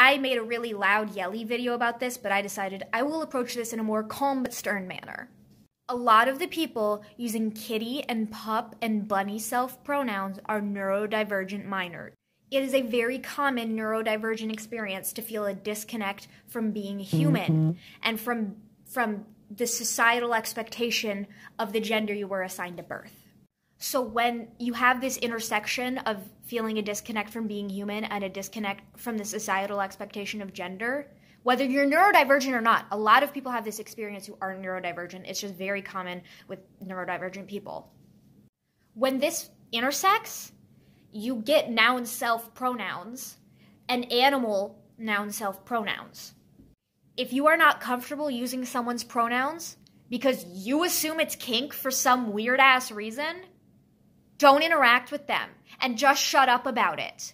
I made a really loud, yelly video about this, but I decided I will approach this in a more calm but stern manner. A lot of the people using kitty and pup and bunny self pronouns are neurodivergent minors. It is a very common neurodivergent experience to feel a disconnect from being human mm-hmm. and from from the societal expectation of the gender you were assigned at birth. So when you have this intersection of feeling a disconnect from being human and a disconnect from the societal expectation of gender, whether you're neurodivergent or not, a lot of people have this experience who are neurodivergent. It's just very common with neurodivergent people. When this intersects, you get noun self pronouns and animal noun self pronouns. If you are not comfortable using someone's pronouns because you assume it's kink for some weird ass reason, don't interact with them and just shut up about it.